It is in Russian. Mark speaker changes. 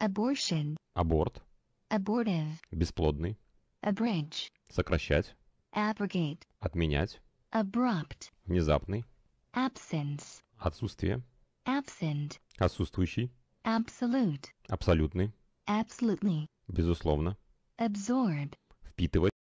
Speaker 1: Abortion. Аборт. Abortive.
Speaker 2: Бесплодный.
Speaker 1: Abridge.
Speaker 2: Сокращать.
Speaker 3: Abrogate. Отменять. Abrupt. Внезапный. Absence.
Speaker 2: Отсутствие.
Speaker 3: Absent.
Speaker 2: Отсутствующий.
Speaker 3: Absolute.
Speaker 2: Абсолютный.
Speaker 3: Absolutely.
Speaker 2: Безусловно.
Speaker 4: Absorb.
Speaker 5: Впитывать.